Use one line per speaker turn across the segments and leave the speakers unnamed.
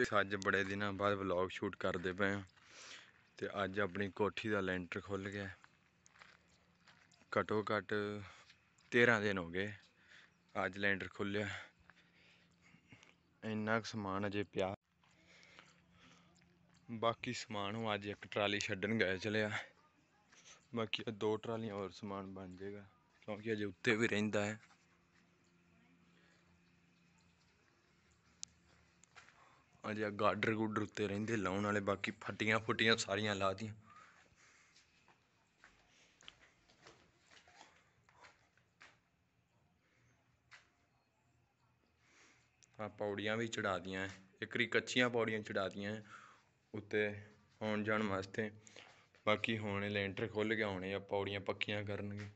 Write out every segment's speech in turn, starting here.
ਤੇ ਅੱਜ ਬੜੇ ਦਿਨਾਂ ਬਾਅਦ ਵਲੌਗ ਸ਼ੂਟ ਕਰਦੇ ਪਏ ਆ ਤੇ ਅੱਜ ਆਪਣੀ ਕੋਠੀ ਦਾ ਲੈਂਟਰ ਖੁੱਲ ਗਿਆ ਘਟੋ ਘਟ 13 ਦਿਨ ਹੋ ਗਏ ਅੱਜ ਲੈਂਟਰ ਖੁੱਲਿਆ ਇੰਨਾ ਕੁ ਸਮਾਨ ਅਜੇ ਪਿਆ ਬਾਕੀ ਸਮਾਨ ਉਹ ਅੱਜ ਇੱਕ ਟਰਾਲੀ ਛੱਡਣ ਗਏ ਚਲਿਆ ਬਾਕੀ ਦੋ ਟਰਾਲੀਆਂ ਹੋਰ ਸਮਾਨ ਬਣ ਜਾਏਗਾ ਕਿਉਂਕਿ ਅਜੇ ਉੱਤੇ ਵੀ ਰਹਿੰਦਾ ਹੈ ਅਜੇ ਗਾਡਰ ਗੁੱਡਰ ਉੱਤੇ ਰਹਿੰਦੇ ਲਾਉਣ ਵਾਲੇ ਬਾਕੀ ਫੱਟੀਆਂ ਫੁੱਟੀਆਂ ਸਾਰੀਆਂ ਲਾ ਦੀਆਂ ਆ ਪੌੜੀਆਂ ਵੀ ਚੜਾ ਦੀਆਂ ਇੱਕਰੀ ਕੱਚੀਆਂ ਪੌੜੀਆਂ ਚੜਾ ਦੀਆਂ ਉੱਤੇ ਆਉਣ ਜਾਣ ਵਾਸਤੇ ਬਾਕੀ ਹੁਣ ਲੈਂਟਰ ਖੁੱਲ ਗਿਆ ਆਉਣੇ ਆ ਪੌੜੀਆਂ ਪੱਕੀਆਂ ਕਰਨਗੇ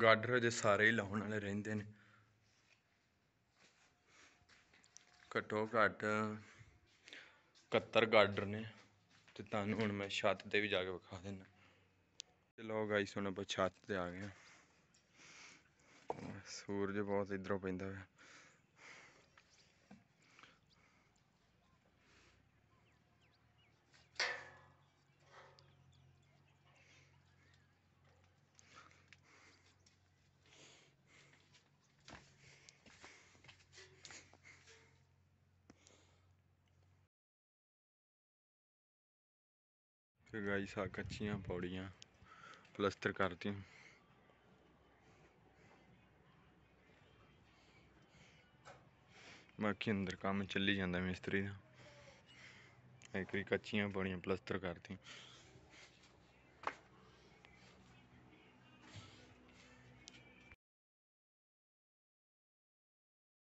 ਗਾਡਰ ਦੇ ਸਾਰੇ ਹੀ ਲਾਉਣ ਵਾਲੇ ਰਹਿੰਦੇ ਨੇ ਘਟੋ ਘੱਟ 71 ਗਾਡਰ ਨੇ ਤੇ ਤੁਹਾਨੂੰ ਹੁਣ ਮੈਂ ਛੱਤ ਤੇ ਵੀ ਜਾ ਕੇ ਵਿਖਾ ਦਿੰਦਾ
ਚਲੋ ਗਾਈਸ ਹੁਣ ਆਪਾਂ ਛੱਤ ਤੇ ਆ ਗਏ
ਸੂਰਜ ਬਹੁਤ ਇਧਰੋਂ ਪੈਂਦਾ ਹੈ
ਤੇ ਗਾਈ ਸਾ ਕੱਚੀਆਂ ਪੌੜੀਆਂ ਪਲਸਤਰ ਕਰਤੀ
ਬਾਕੀ ਅੰਦਰ ਕੰਮ ਚੱਲੀ ਜਾਂਦਾ ਮਿਸਤਰੀ ਦਾ ਇੱਕ ਵੀ ਕੱਚੀਆਂ ਪੌੜੀਆਂ ਪਲਸਤਰ ਕਰਤੀ